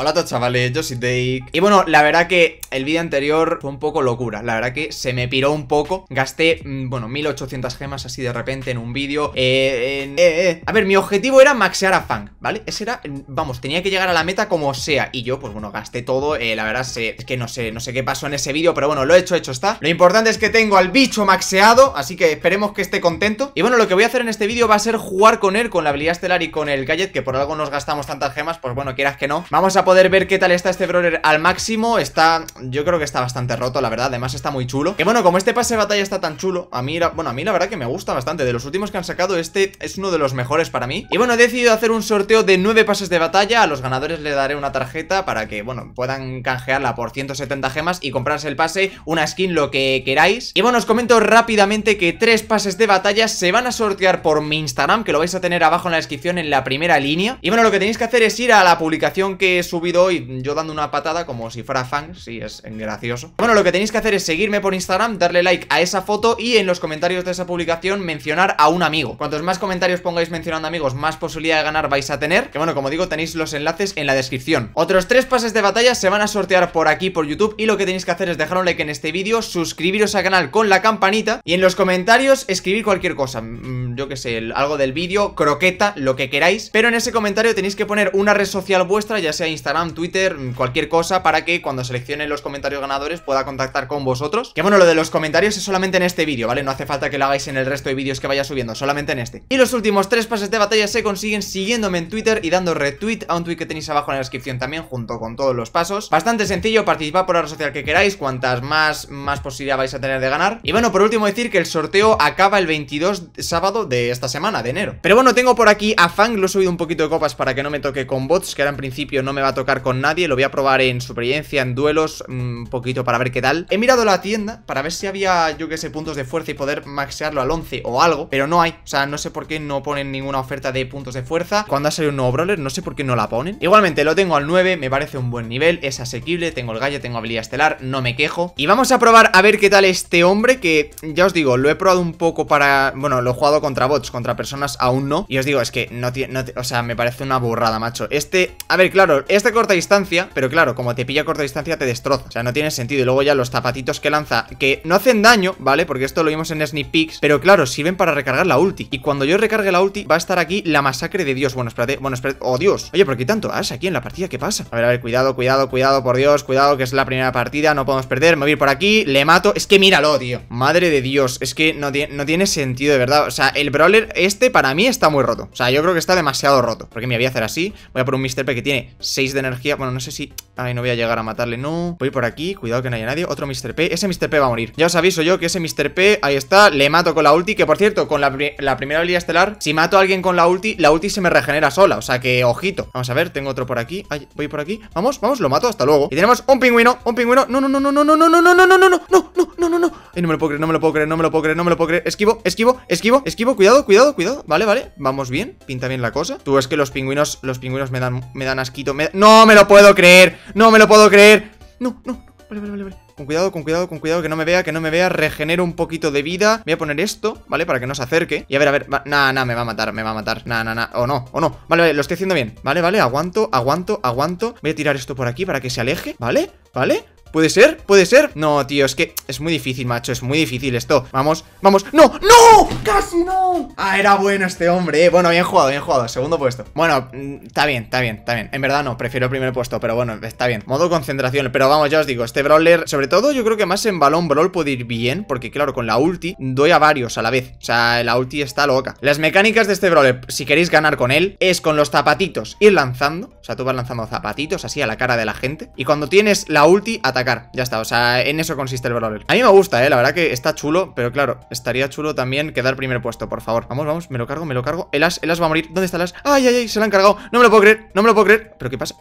Hola a todos chavales, yo soy Y bueno, la verdad que el vídeo anterior fue un poco locura La verdad que se me piró un poco Gasté, mm, bueno, 1800 gemas así de repente en un vídeo eh, eh, eh, A ver, mi objetivo era maxear a Fang, ¿vale? Ese era, mm, vamos, tenía que llegar a la meta como sea Y yo, pues bueno, gasté todo eh, La verdad es que no sé, no sé qué pasó en ese vídeo Pero bueno, lo he hecho, hecho está Lo importante es que tengo al bicho maxeado Así que esperemos que esté contento Y bueno, lo que voy a hacer en este vídeo va a ser jugar con él Con la habilidad estelar y con el gadget Que por algo nos gastamos tantas gemas Pues bueno, quieras que no Vamos a poder ver qué tal está este brawler al máximo Está, yo creo que está bastante roto, la verdad Además está muy chulo Que bueno, como este pase de batalla está tan chulo A mí, bueno, a mí la verdad que me gusta bastante De los últimos que han sacado, este es uno de los mejores para mí Y bueno, he decidido hacer un sorteo de 9 pases de batalla A los ganadores les daré una tarjeta Para que, bueno, puedan canjearla por 170 gemas Y comprarse el pase, una skin, lo que queráis Y bueno, os comento rápidamente que 3 pases de batalla se van a sortear por mi Instagram Que lo vais a tener abajo en la descripción en la primera línea Y bueno, lo que tenéis que hacer es ir a la publicación que subí subido y yo dando una patada como si fuera fan. si es gracioso. Bueno, lo que tenéis que hacer es seguirme por Instagram, darle like a esa foto y en los comentarios de esa publicación mencionar a un amigo. Cuantos más comentarios pongáis mencionando amigos, más posibilidad de ganar vais a tener. Que bueno, como digo, tenéis los enlaces en la descripción. Otros tres pases de batalla se van a sortear por aquí, por YouTube, y lo que tenéis que hacer es dejar un like en este vídeo, suscribiros al canal con la campanita y en los comentarios escribir cualquier cosa, mm, yo que sé, algo del vídeo, croqueta, lo que queráis, pero en ese comentario tenéis que poner una red social vuestra, ya sea Instagram, Instagram, Twitter, cualquier cosa para que cuando seleccione los comentarios ganadores pueda contactar con vosotros. Que bueno, lo de los comentarios es solamente en este vídeo, ¿vale? No hace falta que lo hagáis en el resto de vídeos que vaya subiendo, solamente en este. Y los últimos tres pases de batalla se consiguen siguiéndome en Twitter y dando retweet a un tweet que tenéis abajo en la descripción también junto con todos los pasos. Bastante sencillo, participad por la red social que queráis, cuantas más, más posibilidad vais a tener de ganar. Y bueno, por último decir que el sorteo acaba el 22 sábado de esta semana, de enero. Pero bueno, tengo por aquí a Fang, lo he subido un poquito de copas para que no me toque con bots, que ahora en principio no me va tocar con nadie Lo voy a probar en supervivencia, en duelos mm, Un poquito para ver qué tal He mirado la tienda para ver si había, yo que sé, puntos de fuerza Y poder maxearlo al 11 o algo Pero no hay, o sea, no sé por qué no ponen ninguna oferta de puntos de fuerza Cuando ha salido un nuevo brawler, no sé por qué no la ponen Igualmente lo tengo al 9, me parece un buen nivel Es asequible, tengo el gallo, tengo habilidad estelar No me quejo Y vamos a probar a ver qué tal este hombre Que ya os digo, lo he probado un poco para... Bueno, lo he jugado contra bots, contra personas aún no Y os digo, es que no tiene... o sea, me parece una burrada, macho Este, a ver, claro, es corta distancia, pero claro, como te pilla a corta distancia te destroza. O sea, no tiene sentido. Y luego ya los zapatitos que lanza, que no hacen daño, ¿vale? Porque esto lo vimos en Sneak Peeks, pero claro, sirven para recargar la ulti. Y cuando yo recargue la ulti, va a estar aquí la masacre de Dios. Bueno, espérate, bueno, espérate. Oh, Dios. Oye, ¿por qué tanto ¿haces aquí en la partida? ¿Qué pasa? A ver, a ver, cuidado, cuidado, cuidado, por Dios, cuidado, que es la primera partida, no podemos perder. Me voy por aquí, le mato. Es que míralo, tío. Madre de Dios, es que no, no tiene sentido, de verdad. O sea, el brawler este para mí está muy roto. O sea, yo creo que está demasiado roto. Porque me voy a hacer así. Voy a por un Mr. P que tiene 6 de energía. Bueno, no sé si... ahí no voy a llegar a matarle, no. Voy por aquí, cuidado que no haya nadie. Otro Mr. P. Ese Mr. P va a morir. Ya os aviso yo que ese Mr. P, ahí está, le mato con la ulti. Que por cierto, con la, primera habilidad estelar, si mato a alguien con la ulti, la ulti se me regenera sola. O sea que, ojito. Vamos a ver, tengo otro por aquí. Ay, voy por aquí. Vamos, vamos, lo mato, hasta luego. Y tenemos un pingüino, un pingüino. No, no, no, no, no, no, no, no, no, no, no, no, no, no, no, no, no, no. Ay, no me lo puedo creer, no me lo puedo creer, no me lo puedo creer, no me lo puedo creer. Esquivo, esquivo, esquivo, esquivo, cuidado, cuidado, cuidado. Vale, vale. Vamos bien, pinta bien la cosa. Tú es que los pingüinos, los pingüinos me dan, me dan asquito. Me... No me lo puedo creer. No me lo puedo creer. No, no. Vale, vale, vale, Con cuidado, con cuidado, con cuidado, que no me vea, que no me vea Regenero un poquito de vida Voy a poner esto, ¿vale? Para que no se acerque Y a ver, a ver, nada, nada, me va a matar, me va a matar Nada, nada, nah. o no, o no Vale, vale, lo estoy haciendo bien Vale, vale, aguanto, aguanto, aguanto Voy a tirar esto por aquí para que se aleje ¿Vale? ¿Vale? ¿Puede ser? ¿Puede ser? No, tío, es que es muy difícil, macho, es muy difícil esto Vamos, vamos, ¡no! ¡No! ¡Casi no! Ah, era bueno este hombre, eh. Bueno, bien jugado, bien jugado, segundo puesto Bueno, mm, está bien, está bien, está bien En verdad no, prefiero el primer puesto, pero bueno, está bien Modo concentración, pero vamos, ya os digo, este brawler Sobre todo yo creo que más en balón brawl puede ir bien Porque claro, con la ulti doy a varios a la vez O sea, la ulti está loca Las mecánicas de este brawler, si queréis ganar con él Es con los zapatitos, ir lanzando O sea, tú vas lanzando zapatitos así a la cara de la gente Y cuando tienes la ulti, ataca ya está, o sea, en eso consiste el valor A mí me gusta, eh, la verdad que está chulo, pero claro, estaría chulo también quedar primer puesto, por favor. Vamos, vamos, me lo cargo, me lo cargo. El as, el va a morir. ¿Dónde están las ¡Ay, ay, ay! Se lo han cargado. No me lo puedo creer, no me lo puedo creer. ¿Pero qué pasa?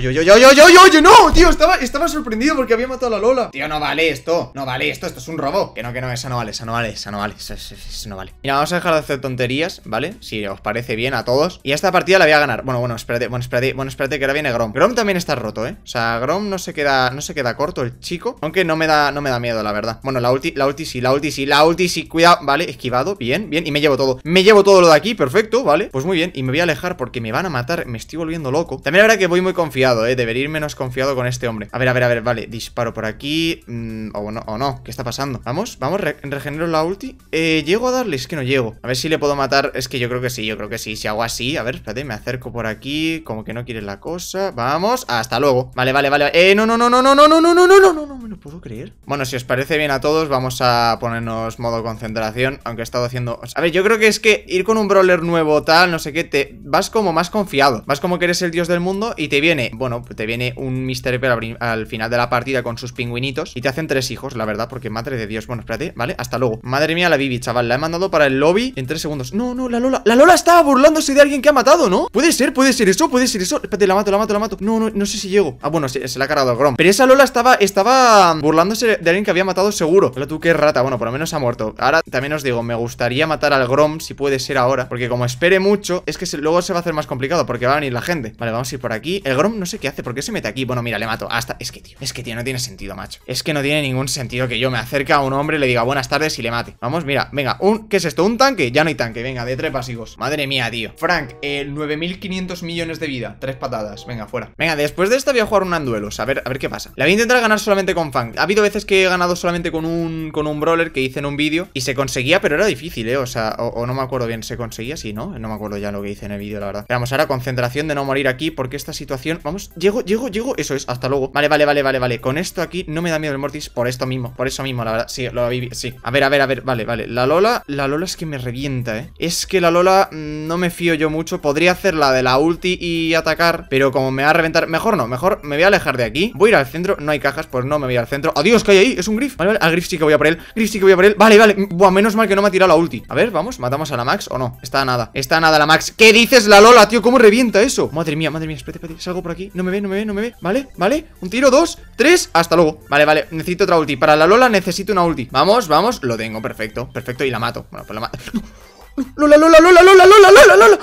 Oye, oye, oye, oye, yo, oye, no, tío, estaba, estaba sorprendido porque había matado a la Lola Tío, no vale esto, no vale esto, esto es un robo Que no, que no, esa no vale, esa no vale, esa no vale, esa, no vale Mira, vamos a dejar de hacer tonterías, ¿vale? Si os parece bien a todos Y esta partida la voy a ganar, bueno, bueno, espérate, bueno, espérate, bueno, espérate que ahora viene Grom Grom también está roto, ¿eh? O sea, Grom no se queda, no se queda corto el chico Aunque no me da, no me da miedo, la verdad Bueno, la ulti, la ulti sí, la ulti sí, la ulti sí, cuidado, vale, esquivado, bien, bien Y me llevo todo, me llevo todo lo de aquí, perfecto, ¿vale? Pues muy bien, y me voy a alejar porque me van a matar, me estoy volviendo loco También la verdad que voy muy confiado Debería ir menos confiado con este hombre. A ver, a ver, a ver, vale. Disparo por aquí. o no, o no. ¿Qué está pasando? Vamos, vamos, regenero la ulti. Eh, ¿llego a darle? Es que no llego. A ver si le puedo matar. Es que yo creo que sí, yo creo que sí. Si hago así, a ver, espérate, me acerco por aquí. Como que no quiere la cosa. Vamos, hasta luego. Vale, vale, vale. Eh, no, no, no, no, no, no, no, no, no, no, no, no, no me lo puedo creer. Bueno, si os parece bien a todos, vamos a ponernos modo concentración. Aunque he estado haciendo. A ver, yo creo que es que ir con un brawler nuevo, tal, no sé qué, te vas como más confiado. Vas como que eres el dios del mundo y te viene bueno, te viene un Mr. al final de la partida con sus pingüinitos y te hacen tres hijos, la verdad, porque madre de Dios. Bueno, espérate, ¿vale? Hasta luego. Madre mía, la Bibi, chaval, la he mandado para el lobby en tres segundos. No, no, la Lola. La Lola estaba burlándose de alguien que ha matado, ¿no? Puede ser, puede ser eso, puede ser eso. Espérate, la mato, la mato, la mato. No, no, no sé si llego. Ah, bueno, se, la ha cargado el Grom. Pero esa Lola estaba, estaba mm, burlándose de alguien que había matado seguro. Hola, tú qué rata. Bueno, por lo menos ha muerto. Ahora también os digo, me gustaría matar al Grom si puede ser ahora. Porque como espere mucho, es que luego se va a hacer más complicado porque va a venir la gente. Vale, vamos a ir por aquí. El Grom no sé qué hace, ¿por qué se mete aquí? Bueno, mira, le mato, hasta... Es que, tío, es que, tío, no tiene sentido, macho Es que no tiene ningún sentido que yo me acerque a un hombre Le diga buenas tardes y le mate Vamos, mira, venga, un... ¿Qué es esto? ¿Un tanque? Ya no hay tanque, venga, de tres pasivos Madre mía, tío Frank, 9.500 eh, millones de vida Tres patadas, venga, fuera Venga, después de esta voy a jugar un anduelos A ver, a ver qué pasa La voy a intentar ganar solamente con Frank Ha habido veces que he ganado solamente con un... Con un brawler que hice en un vídeo Y se conseguía, pero era difícil, eh O sea, o, no me acuerdo bien ¿Se conseguía? Sí, ¿no? No me acuerdo ya lo que hice en el vídeo, la verdad Veamos, vamos, ahora concentración de no morir aquí Porque esta situación... Llego, llego, llego, eso es, hasta luego Vale, vale, vale, vale, vale Con esto aquí no me da miedo el Mortis Por esto mismo, por eso mismo, la verdad Sí, lo vi, sí A ver, a ver, a ver, vale, vale La Lola, la Lola es que me revienta, eh Es que la Lola mm, no me fío yo mucho Podría hacer la de la ulti y atacar Pero como me va a reventar, mejor no, mejor me voy a alejar de aquí Voy a ir al centro, no hay cajas, pues no me voy al centro Adiós, que hay ahí, es un Griff Vale, vale, al Griff sí que voy a por él Griff sí que voy a por él Vale, vale, mm, Buah, menos mal que no me ha tirado la ulti A ver, vamos, matamos a la Max o no Está nada, está nada la Max ¿Qué dices la Lola, tío? ¿Cómo revienta eso? Madre mía, madre mía, espérate, espérate, salgo por no me ve, no me ve, no me ve Vale, vale Un tiro, dos, tres Hasta luego Vale, vale Necesito otra ulti Para la Lola necesito una ulti Vamos, vamos Lo tengo, perfecto Perfecto, y la mato Bueno, pues la mato Lola, Lola, Lola, Lola, Lola, Lola, Lola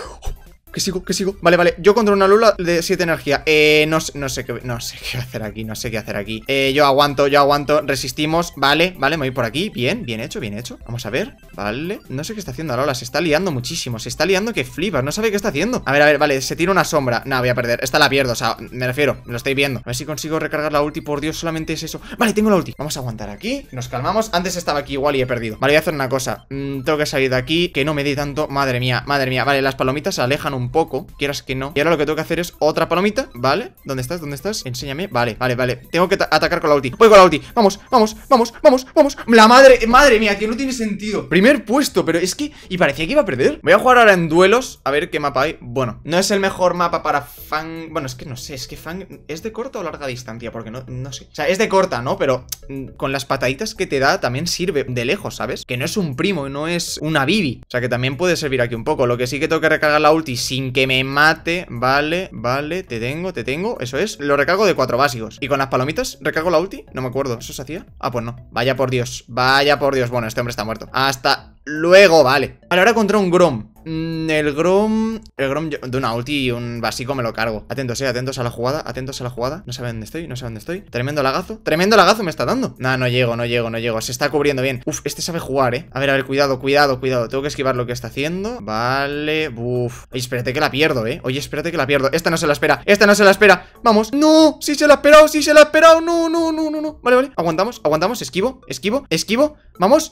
que sigo, que sigo. Vale, vale. Yo controlo una lula de 7 energía. Eh, no, no sé qué. No sé qué hacer aquí. No sé qué hacer aquí. Eh, yo aguanto, yo aguanto. Resistimos. Vale, vale, me voy por aquí. Bien, bien hecho, bien hecho. Vamos a ver. Vale. No sé qué está haciendo Lola. Se está liando muchísimo. Se está liando que flipas. No sabe qué está haciendo. A ver, a ver, vale. Se tira una sombra. No, voy a perder. Esta la pierdo. O sea, me refiero. Lo estoy viendo. A ver si consigo recargar la ulti. Por Dios, solamente es eso. Vale, tengo la ulti. Vamos a aguantar aquí. Nos calmamos. Antes estaba aquí igual y he perdido. Vale, voy a hacer una cosa. Mm, tengo que salir de aquí. Que no me dé tanto. Madre mía, madre mía. Vale, las palomitas se alejan un poco, quieras que no. Y ahora lo que tengo que hacer es otra palomita, ¿vale? ¿Dónde estás? ¿Dónde estás? Enséñame. Vale, vale, vale. Tengo que atacar con la ulti. Voy con la ulti. Vamos, vamos, vamos, vamos, vamos. La madre, madre mía, que no tiene sentido. Primer puesto, pero es que... Y parecía que iba a perder. Voy a jugar ahora en duelos. A ver qué mapa hay. Bueno, no es el mejor mapa para Fang... Bueno, es que no sé, es que Fang... ¿Es de corta o larga distancia? Porque no, no sé. O sea, es de corta, ¿no? Pero mm, con las pataditas que te da también sirve de lejos, ¿sabes? Que no es un primo, no es una bibi. O sea, que también puede servir aquí un poco. Lo que sí que tengo que recargar la ulti sin que me mate. Vale, vale, te tengo, te tengo. Eso es. Lo recargo de cuatro básicos. ¿Y con las palomitas? ¿Recargo la ulti? No me acuerdo. ¿Eso se hacía? Ah, pues no. Vaya por Dios. Vaya por Dios. Bueno, este hombre está muerto. Hasta luego, vale. Vale, ahora contra un Grom. Mm, el Grom... El Grom de una ulti y un básico me lo cargo. Atentos, eh, atentos a la jugada, atentos a la jugada. No saben dónde estoy, no sabe dónde estoy. Tremendo lagazo. Tremendo lagazo me está dando. Nah, no llego, no llego, no llego. Se está cubriendo bien. Uf, este sabe jugar, eh. A ver, a ver, cuidado, cuidado, cuidado. Tengo que esquivar lo que está haciendo. Vale, uf Oye, espérate que la pierdo, eh. Oye, espérate que la pierdo. Esta no se la espera, esta no se la espera. Vamos. No, si se la ha esperado, si se la ha esperado. No, no, no, no, no. Vale, vale. Aguantamos, aguantamos. Esquivo, esquivo, esquivo. Vamos,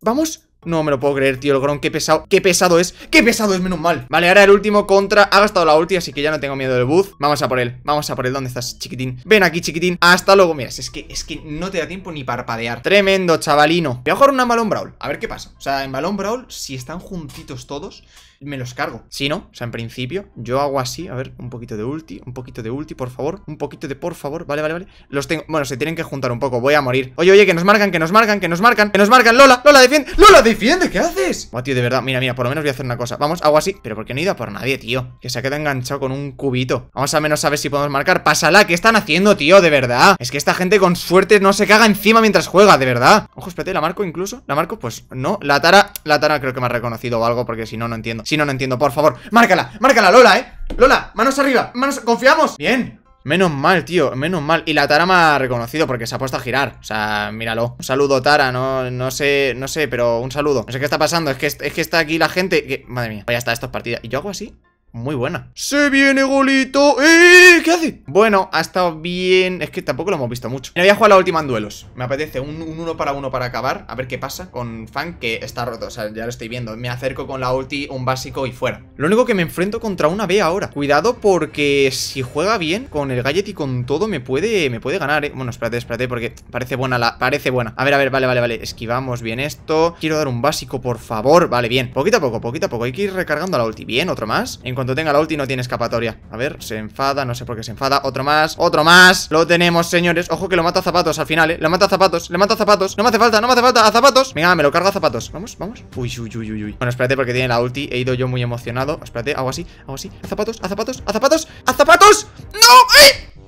vamos. No me lo puedo creer, tío, el Gron, qué pesado Qué pesado es, qué pesado es, menos mal Vale, ahora el último contra, ha gastado la última Así que ya no tengo miedo del buzz, vamos a por él Vamos a por él, ¿dónde estás, chiquitín? Ven aquí, chiquitín Hasta luego, mira, es que, es que no te da tiempo ni parpadear Tremendo, chavalino Voy a jugar una Brawl, a ver qué pasa O sea, en balón Brawl, si están juntitos todos me los cargo. Si no, o sea, en principio, yo hago así, a ver, un poquito de ulti, un poquito de ulti, por favor, un poquito de por favor, vale, vale, vale. Los tengo, bueno, se tienen que juntar un poco, voy a morir. Oye, oye, que nos marcan, que nos marcan, que nos marcan, que nos marcan, Lola, Lola, defiende, Lola, defiende, ¿qué haces? Buah, tío, de verdad, mira, mira, por lo menos voy a hacer una cosa. Vamos, hago así, pero porque no he ido por nadie, tío, que se ha quedado enganchado con un cubito. Vamos a menos a ver si podemos marcar. Pásala, ¿qué están haciendo, tío? De verdad. Es que esta gente con suerte no se caga encima mientras juega, de verdad. Ojo, espérate, ¿la marco incluso? ¿La marco? Pues no. La Tara, la Tara creo que me ha reconocido o algo, porque si no, no entiendo. Si no, no entiendo, por favor Márcala, márcala, Lola, eh Lola, manos arriba, manos... Confiamos Bien Menos mal, tío, menos mal Y la Tara me ha reconocido porque se ha puesto a girar O sea, míralo Un saludo, Tara, no, no sé, no sé, pero un saludo No sé qué está pasando, es que, es que está aquí la gente que... Madre mía, ya está, esto es ¿Y yo hago así? muy buena ¡Se viene golito! ¡Eh! ¿Qué hace? Bueno, ha estado bien... Es que tampoco lo hemos visto mucho Me voy a jugar la última en duelos Me apetece un, uno para uno para acabar A ver qué pasa con Fang que está roto O sea, ya lo estoy viendo Me acerco con la ulti, un básico y fuera Lo único que me enfrento contra una B ahora Cuidado porque si juega bien Con el gadget y con todo me puede, me puede ganar, ¿eh? Bueno, espérate, espérate porque parece buena la... Parece buena A ver, a ver, vale, vale, vale Esquivamos bien esto Quiero dar un básico, por favor Vale, bien Poquito a poco, poquito a poco Hay que ir recargando la ulti Bien, otro más En cuando tenga la ulti no tiene escapatoria A ver, se enfada, no sé por qué se enfada Otro más, otro más Lo tenemos, señores Ojo que lo mata a zapatos al final, eh Lo mata a zapatos, le mata a zapatos No me hace falta, no me hace falta, a zapatos Venga, me lo carga a zapatos Vamos, vamos Uy, uy, uy, uy, uy Bueno, espérate porque tiene la ulti He ido yo muy emocionado Espérate, hago así, hago así A zapatos, a zapatos, a zapatos, a zapatos ¡No! ¡Ay! ¡Eh!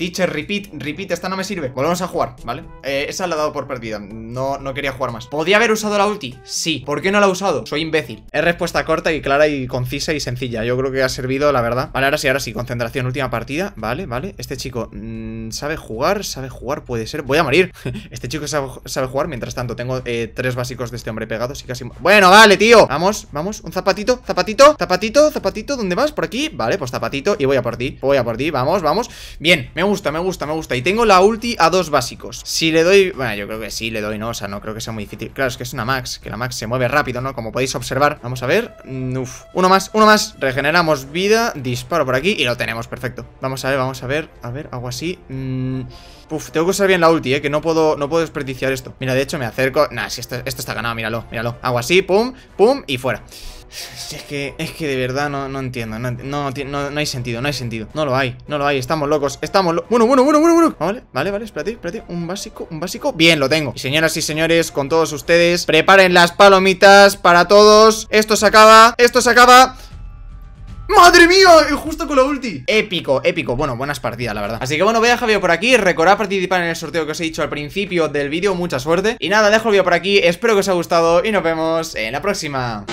Teacher, repeat, repeat, esta no me sirve Volvemos a jugar, ¿vale? Eh, esa la he dado por perdida no, no quería jugar más ¿Podía haber usado la ulti? Sí ¿Por qué no la he usado? Soy imbécil Es respuesta corta y clara y concisa y sencilla Yo creo que ha servido, la verdad Vale, ahora sí, ahora sí Concentración, última partida Vale, vale Este chico mm, sabe jugar Sabe jugar, puede ser Voy a morir Este chico sabe, jugar Mientras tanto, tengo eh, tres básicos de este hombre pegados y casi... Bueno, vale, tío Vamos, vamos Un zapatito, zapatito, zapatito, zapatito ¿Dónde vas? ¿Por aquí? Vale, pues zapatito Y voy a por ti Voy a por ti Vamos, vamos Bien, me gusta, me gusta, me gusta Y tengo la ulti a dos básicos Si le doy, bueno, yo creo que sí le doy, no, o sea, no creo que sea muy difícil Claro, es que es una max, que la max se mueve rápido, ¿no? Como podéis observar, vamos a ver mm, Uf. uno más, uno más, regeneramos vida Disparo por aquí y lo tenemos, perfecto Vamos a ver, vamos a ver, a ver, hago así mm. tengo que usar bien la ulti, eh, que no puedo, no puedo desperdiciar esto Mira, de hecho me acerco, nah, si esto, esto está ganado, míralo, míralo Hago así, pum, pum y fuera es que, es que de verdad no, no entiendo. No, no, hay sentido, no hay sentido. No lo hay, no lo hay. Estamos locos, estamos locos. Bueno, bueno, bueno, bueno, bueno. Vale, vale, vale, espérate, espérate. Un básico, un básico. Bien, lo tengo. Y señoras y señores, con todos ustedes, preparen las palomitas para todos. Esto se acaba, esto se acaba. ¡Madre mía! Justo con la ulti Épico, épico, bueno, buenas partidas, la verdad Así que bueno, voy a Javier por aquí, recordad participar en el sorteo que os he dicho al principio del vídeo, mucha suerte Y nada, dejo el vídeo por aquí, espero que os haya gustado y nos vemos en la próxima